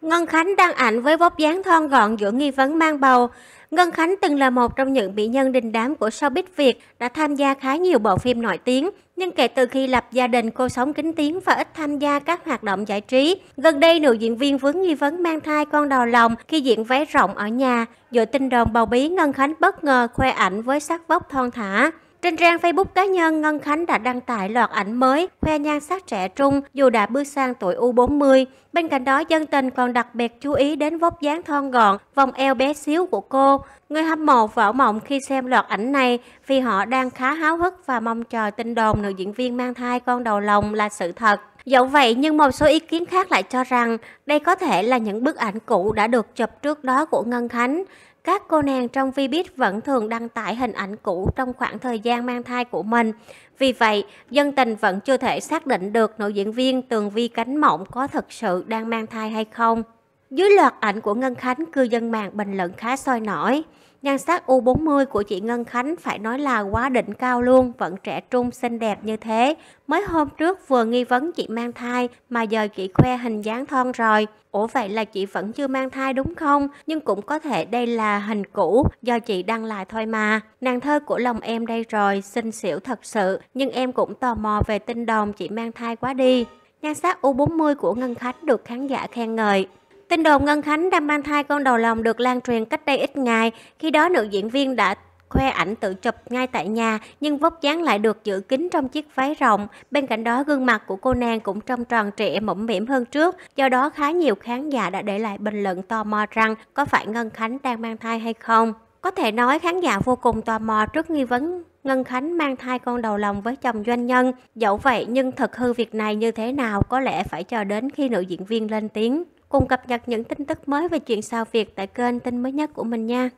Ngân Khánh đăng ảnh với vóc dáng thon gọn giữa nghi vấn mang bầu. Ngân Khánh từng là một trong những mỹ nhân đình đám của showbiz Việt, đã tham gia khá nhiều bộ phim nổi tiếng. Nhưng kể từ khi lập gia đình, cô sống kín tiếng và ít tham gia các hoạt động giải trí. Gần đây, nữ diễn viên vướng nghi vấn mang thai con đầu lòng khi diện váy rộng ở nhà. Dựa tin đồn bầu bí, Ngân Khánh bất ngờ khoe ảnh với sắc vóc thon thả. Trên trang Facebook cá nhân, Ngân Khánh đã đăng tải loạt ảnh mới khoe nhan sắc trẻ trung dù đã bước sang tuổi U40. Bên cạnh đó, dân tình còn đặc biệt chú ý đến vóc dáng thon gọn, vòng eo bé xíu của cô. Người hâm mộ vỡ mộng khi xem loạt ảnh này vì họ đang khá háo hức và mong chờ tin đồn nữ diễn viên mang thai con đầu lòng là sự thật. Dẫu vậy nhưng một số ý kiến khác lại cho rằng đây có thể là những bức ảnh cũ đã được chụp trước đó của Ngân Khánh. Các cô nàng trong Vbiz vẫn thường đăng tải hình ảnh cũ trong khoảng thời gian mang thai của mình. Vì vậy, dân tình vẫn chưa thể xác định được nữ diễn viên Tường Vi Cánh Mộng có thật sự đang mang thai hay không. Dưới loạt ảnh của Ngân Khánh, cư dân mạng bình luận khá soi nổi. Nhan sắc U40 của chị Ngân Khánh phải nói là quá đỉnh cao luôn, vẫn trẻ trung xinh đẹp như thế. Mới hôm trước vừa nghi vấn chị mang thai mà giờ chị khoe hình dáng thon rồi. Ủa vậy là chị vẫn chưa mang thai đúng không? Nhưng cũng có thể đây là hình cũ do chị đăng lại thôi mà. Nàng thơ của lòng em đây rồi, xinh xỉu thật sự. Nhưng em cũng tò mò về tin đồn chị mang thai quá đi. Nhan sắc U40 của Ngân Khánh được khán giả khen ngợi. Tin đồn Ngân Khánh đang mang thai con đầu lòng được lan truyền cách đây ít ngày, khi đó nữ diễn viên đã khoe ảnh tự chụp ngay tại nhà nhưng vóc dáng lại được giữ kín trong chiếc váy rộng. Bên cạnh đó gương mặt của cô nàng cũng trông tròn trịa mẫm mỉm hơn trước, do đó khá nhiều khán giả đã để lại bình luận tò mò rằng có phải Ngân Khánh đang mang thai hay không. Có thể nói khán giả vô cùng tò mò trước nghi vấn Ngân Khánh mang thai con đầu lòng với chồng doanh nhân. Dẫu vậy nhưng thật hư việc này như thế nào có lẽ phải chờ đến khi nữ diễn viên lên tiếng cùng cập nhật những tin tức mới về chuyện sao Việt tại kênh tin mới nhất của mình nha.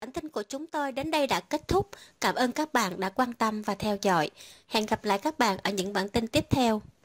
Bản tin của chúng tôi đến đây đã kết thúc. Cảm ơn các bạn đã quan tâm và theo dõi. Hẹn gặp lại các bạn ở những bản tin tiếp theo.